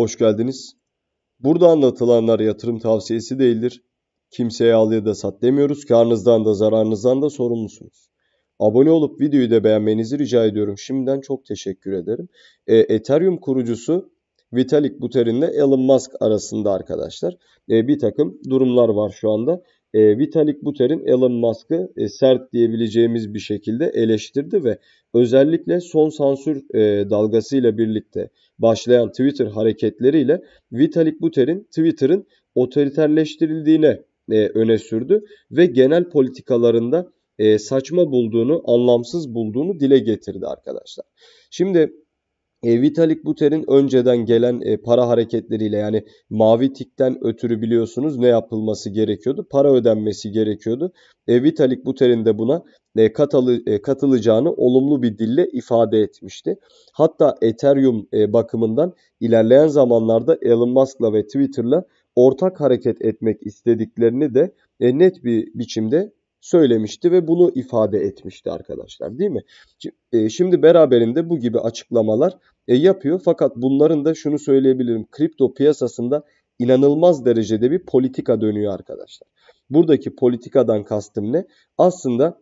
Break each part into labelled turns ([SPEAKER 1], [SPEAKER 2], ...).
[SPEAKER 1] Hoş geldiniz. Burada anlatılanlar yatırım tavsiyesi değildir. Kimseye al ya da sat demiyoruz. Karnınızdan da zararınızdan da sorumlusunuz. Abone olup videoyu da beğenmenizi rica ediyorum. Şimdiden çok teşekkür ederim. E, Ethereum kurucusu Vitalik Buterin ile Elon Musk arasında arkadaşlar e, bir takım durumlar var şu anda e, Vitalik Buterin Elon Musk'ı e, sert diyebileceğimiz bir şekilde eleştirdi ve özellikle son sansür e, dalgasıyla birlikte başlayan Twitter hareketleriyle Vitalik Buterin Twitter'ın otoriterleştirildiğine e, öne sürdü ve genel politikalarında e, saçma bulduğunu, anlamsız bulduğunu dile getirdi arkadaşlar. Şimdi e, Vitalik Buterin önceden gelen e, para hareketleriyle yani mavi tikten ötürü biliyorsunuz ne yapılması gerekiyordu? Para ödenmesi gerekiyordu. E, Vitalik Buterin de buna e, katılı, e, katılacağını olumlu bir dille ifade etmişti. Hatta Ethereum e, bakımından ilerleyen zamanlarda Elon Musk'la ve Twitter'la ortak hareket etmek istediklerini de e, net bir biçimde söylemişti ve bunu ifade etmişti arkadaşlar değil mi? E, şimdi beraberinde bu gibi açıklamalar e, yapıyor fakat bunların da şunu söyleyebilirim kripto piyasasında inanılmaz derecede bir politika dönüyor arkadaşlar. Buradaki politikadan kastım ne? Aslında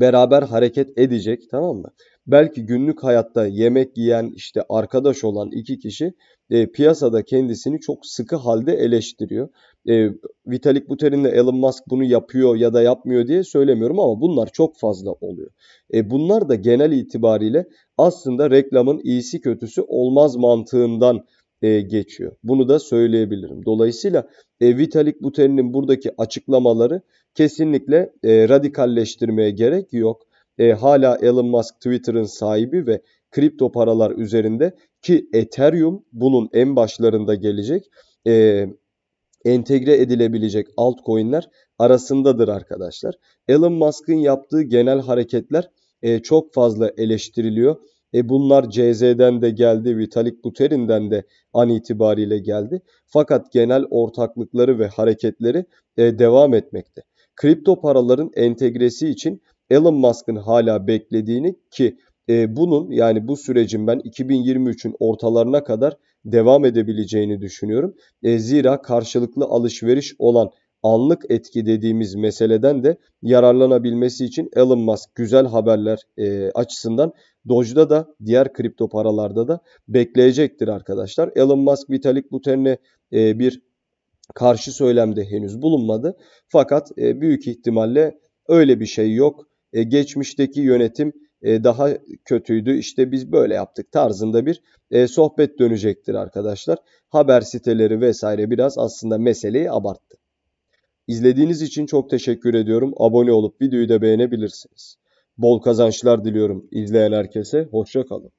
[SPEAKER 1] beraber hareket edecek tamam mı? Belki günlük hayatta yemek yiyen işte arkadaş olan iki kişi e, piyasada kendisini çok sıkı halde eleştiriyor. E, Vitalik Buterin de Elon Musk bunu yapıyor ya da yapmıyor diye söylemiyorum ama bunlar çok fazla oluyor. E, bunlar da genel itibariyle aslında reklamın iyisi kötüsü olmaz mantığından e, geçiyor. Bunu da söyleyebilirim. Dolayısıyla e, Vitalik Buterin'in buradaki açıklamaları kesinlikle e, radikalleştirmeye gerek yok. E, hala Elon Musk Twitter'ın sahibi ve kripto paralar üzerinde ki Ethereum bunun en başlarında gelecek. E, entegre edilebilecek altcoin'ler arasındadır arkadaşlar. Elon Musk'ın yaptığı genel hareketler e, çok fazla eleştiriliyor e bunlar CZ'den de geldi, Vitalik Buterin'den de an itibariyle geldi. Fakat genel ortaklıkları ve hareketleri e, devam etmekte. Kripto paraların entegresi için Elon Musk'ın hala beklediğini ki e, bunun yani bu sürecin ben 2023'ün ortalarına kadar devam edebileceğini düşünüyorum. E, zira karşılıklı alışveriş olan anlık etki dediğimiz meseleden de yararlanabilmesi için Elon Musk güzel haberler e, açısından Doge'da da diğer kripto paralarda da bekleyecektir arkadaşlar. Elon Musk Vitalik Buterin'e e, bir karşı söylemde henüz bulunmadı. Fakat e, büyük ihtimalle öyle bir şey yok. E, geçmişteki yönetim e, daha kötüydü işte biz böyle yaptık tarzında bir e, sohbet dönecektir arkadaşlar. Haber siteleri vesaire biraz aslında meseleyi abarttı. İzlediğiniz için çok teşekkür ediyorum. Abone olup videoyu da beğenebilirsiniz. Bol kazançlar diliyorum izleyen herkese. Hoşça kalın.